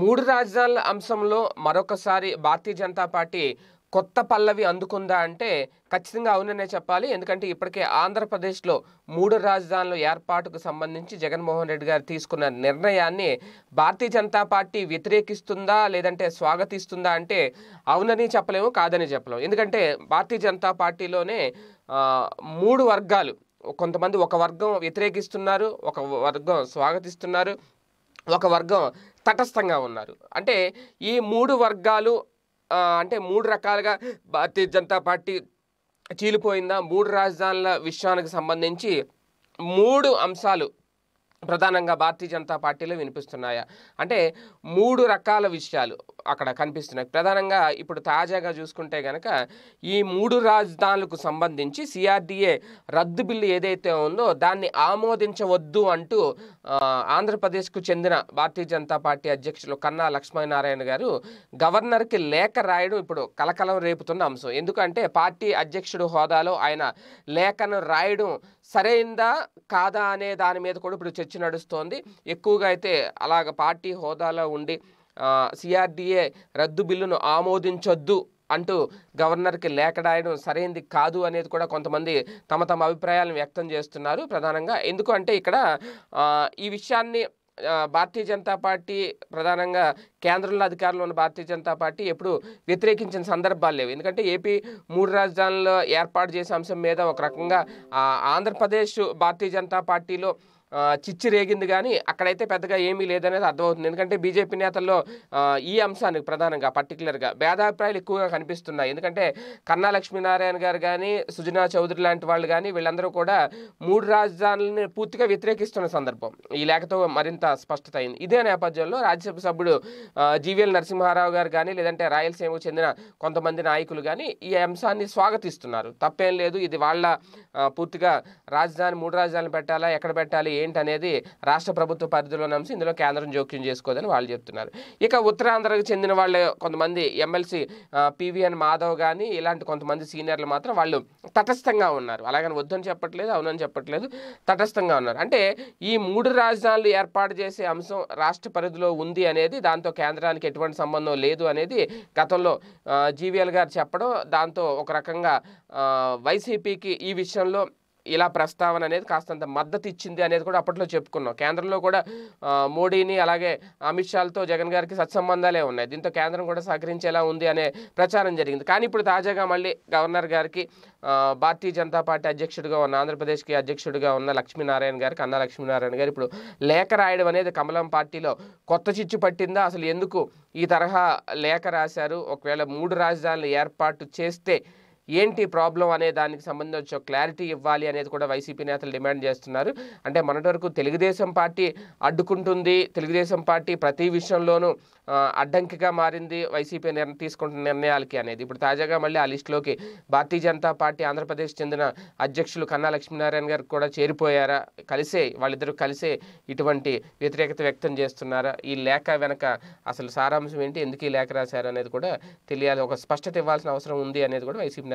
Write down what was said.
మూడు రాజధానుల అంశంలో మరొకసారి భారతీయ జనతా పార్టీ కొత్త పల్లవి అందుకుందా అంటే ఖచ్చితంగా అవుననే చెప్పాలి ఎందుకంటే ఇప్పటికే ఆంధ్రప్రదేశ్లో మూడు రాజధానుల ఏర్పాటుకు సంబంధించి జగన్మోహన్ రెడ్డి గారు తీసుకున్న నిర్ణయాన్ని భారతీయ జనతా పార్టీ వ్యతిరేకిస్తుందా లేదంటే స్వాగతిస్తుందా అంటే అవునని చెప్పలేము కాదని చెప్పలేము ఎందుకంటే భారతీయ జనతా పార్టీలోనే మూడు వర్గాలు కొంతమంది ఒక వర్గం వ్యతిరేకిస్తున్నారు ఒక వర్గం స్వాగతిస్తున్నారు ఒక వర్గం తటస్థంగా ఉన్నారు అంటే ఈ మూడు వర్గాలు అంటే మూడు రకాలుగా భారతీయ జనతా పార్టీ చీలిపోయిందా మూడు రాజధానుల విషయానికి సంబంధించి మూడు అంశాలు ప్రధానంగా భారతీయ జనతా పార్టీలో వినిపిస్తున్నాయా అంటే మూడు రకాల విషయాలు అక్కడ కనిపిస్తున్నాయి ప్రధానంగా ఇప్పుడు తాజాగా చూసుకుంటే కనుక ఈ మూడు రాజధానులకు సంబంధించి సిఆర్డీఏ రద్దు బిల్లు ఏదైతే ఉందో దాన్ని ఆమోదించవద్దు అంటూ ఆంధ్రప్రదేశ్కు చెందిన భారతీయ జనతా పార్టీ అధ్యక్షులు కన్నా లక్ష్మీనారాయణ గారు గవర్నర్కి లేఖ రాయడం ఇప్పుడు కలకలం రేపుతున్న అంశం ఎందుకంటే పార్టీ అధ్యక్షుడు హోదాలో ఆయన లేఖను రాయడం సరైందా కాదా అనే దాని మీద కూడా ఇప్పుడు చర్చ నడుస్తోంది ఎక్కువగా అయితే అలాగ పార్టీ హోదాలో ఉండి సిఆర్డీఏ రద్దు బిల్లును ఆమోదించొద్దు అంటూ గవర్నర్కి లేఖడాయడం సరైంది కాదు అనేది కూడా కొంతమంది తమ తమ అభిప్రాయాలను వ్యక్తం చేస్తున్నారు ప్రధానంగా ఎందుకు అంటే ఇక్కడ ఈ విషయాన్ని భారతీయ జనతా పార్టీ ప్రధానంగా కేంద్రంలో అధికారంలో ఉన్న భారతీయ జనతా పార్టీ ఎప్పుడు వ్యతిరేకించిన సందర్భాలు లేవు ఎందుకంటే ఏపీ మూడు రాజధానుల్లో ఏర్పాటు చేసే అంశం మీద ఒక రకంగా ఆంధ్రప్రదేశ్ భారతీయ జనతా పార్టీలో చిచ్చి రేగింది కానీ అక్కడైతే పెద్దగా ఏమీ లేదనేది అర్థమవుతుంది ఎందుకంటే బీజేపీ నేతల్లో ఈ అంశానికి ప్రధానంగా పర్టికులర్గా భేదాభిప్రాయాలు ఎక్కువగా కనిపిస్తున్నాయి ఎందుకంటే కన్నా లక్ష్మీనారాయణ గారు కానీ సుజనా చౌదరి లాంటి వాళ్ళు కానీ వీళ్ళందరూ కూడా మూడు రాజధానులని పూర్తిగా వ్యతిరేకిస్తున్న సందర్భం ఈ లేఖతో మరింత స్పష్టత అయింది ఇదే నేపథ్యంలో రాజ్యసభ సభ్యుడు జీవీఎల్ నరసింహారావు గారు కానీ లేదంటే రాయలసీమకు చెందిన కొంతమంది నాయకులు కానీ ఈ అంశాన్ని స్వాగతిస్తున్నారు తప్పేం లేదు ఇది వాళ్ళ పూర్తిగా రాజధాని మూడు రాజధానులు పెట్టాలా ఎక్కడ పెట్టాలి ఏంటనేది రాష్ట్ర ప్రభుత్వ పరిధిలో నమ్మి ఇందులో కేంద్రం జోక్యం చేసుకోదని వాళ్ళు చెప్తున్నారు ఇక ఉత్తరాంధ్రకు చెందిన వాళ్ళు కొంతమంది ఎమ్మెల్సీ పివిఎన్ మాధవ్ కానీ ఇలాంటి కొంతమంది సీనియర్లు మాత్రం వాళ్ళు తటస్థంగా ఉన్నారు అలాగని వద్దని చెప్పట్లేదు అవునని చెప్పట్లేదు తటస్థంగా ఉన్నారు అంటే ఈ మూడు రాజధానులు ఏర్పాటు చేసే అంశం రాష్ట్ర పరిధిలో ఉంది అనేది దాంతో కేంద్రానికి ఎటువంటి సంబంధం లేదు అనేది గతంలో జీవీఎల్ గారు చెప్పడం దాంతో ఒక రకంగా వైసీపీకి ఈ విషయంలో ఇలా ప్రస్తావన అనేది కాస్తంత మద్దతు ఇచ్చింది అనేది కూడా అప్పట్లో చెప్పుకున్నాం కేంద్రంలో కూడా మోడీని అలాగే అమిత్ షాతో జగన్ గారికి సత్సంబంధాలే ఉన్నాయి దీంతో కేంద్రం కూడా సహకరించేలా ఉంది అనే ప్రచారం జరిగింది కానీ ఇప్పుడు తాజాగా మళ్ళీ గవర్నర్ గారికి భారతీయ జనతా పార్టీ అధ్యక్షుడిగా ఉన్న ఆంధ్రప్రదేశ్కి అధ్యక్షుడిగా ఉన్న లక్ష్మీనారాయణ గారికి అన్న లక్ష్మీనారాయణ గారు ఇప్పుడు లేఖ రాయడం అనేది కమలం పార్టీలో కొత్త చిచ్చు పట్టిందా అసలు ఎందుకు ఈ తరహా లేఖ రాశారు ఒకవేళ మూడు రాజధానులు ఏర్పాటు చేస్తే ఏంటి ప్రాబ్లం అనే దానికి సంబంధించి క్లారిటీ ఇవ్వాలి అనేది కూడా వైసీపీ నేతలు డిమాండ్ చేస్తున్నారు అంటే మొన్నటి వరకు తెలుగుదేశం పార్టీ అడ్డుకుంటుంది తెలుగుదేశం పార్టీ ప్రతి విషయంలోనూ అడ్డంకిగా మారింది వైసీపీ తీసుకుంటున్న నిర్ణయాలకి అనేది ఇప్పుడు తాజాగా మళ్ళీ ఆ లిస్టులోకి భారతీయ జనతా పార్టీ ఆంధ్రప్రదేశ్ చెందిన అధ్యక్షులు కన్నా లక్ష్మీనారాయణ గారు కూడా చేరిపోయారా కలిసే వాళ్ళిద్దరూ కలిసే ఇటువంటి వ్యతిరేకత వ్యక్తం చేస్తున్నారా ఈ లేఖ వెనక అసలు సారాంశం ఏంటి ఎందుకు ఈ లేఖ రాశారు అనేది కూడా తెలియాలి ఒక స్పష్టత ఇవ్వాల్సిన అవసరం ఉంది అనేది కూడా వైసీపీ